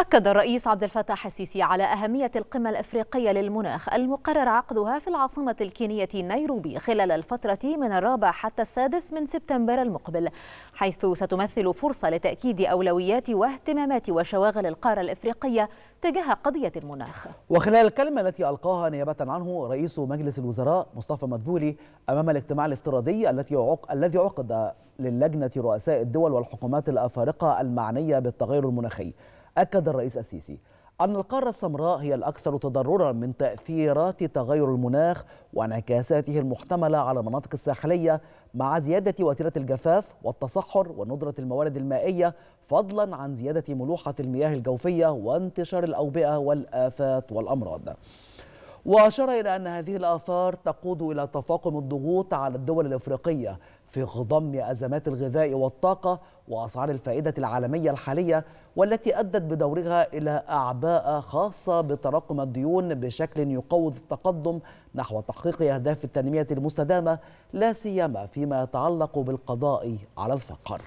أكد الرئيس عبد الفتاح السيسي على أهمية القمة الأفريقية للمناخ المقرر عقدها في العاصمة الكينية نيروبي خلال الفترة من الرابع حتى السادس من سبتمبر المقبل حيث ستمثل فرصة لتأكيد أولويات واهتمامات وشواغل القارة الأفريقية تجاه قضية المناخ وخلال الكلمة التي ألقاها نيابة عنه رئيس مجلس الوزراء مصطفى مدبولي أمام الاجتماع الافتراضي التي عق... الذي عقد للجنة رؤساء الدول والحكومات الأفارقة المعنية بالتغير المناخي أكد الرئيس السيسي أن القارة السمراء هي الأكثر تضررا من تأثيرات تغير المناخ وانعكاساته المحتملة على المناطق الساحلية مع زيادة وتيرة الجفاف والتصحر وندرة الموارد المائية فضلا عن زيادة ملوحة المياه الجوفية وانتشار الأوبئة والآفات والأمراض وأشار إلى أن هذه الآثار تقود إلى تفاقم الضغوط على الدول الإفريقية في غضم أزمات الغذاء والطاقة وأسعار الفائدة العالمية الحالية والتي أدت بدورها إلى أعباء خاصة بتراكم الديون بشكل يقوض التقدم نحو تحقيق أهداف التنمية المستدامة لا سيما فيما يتعلق بالقضاء على الفقر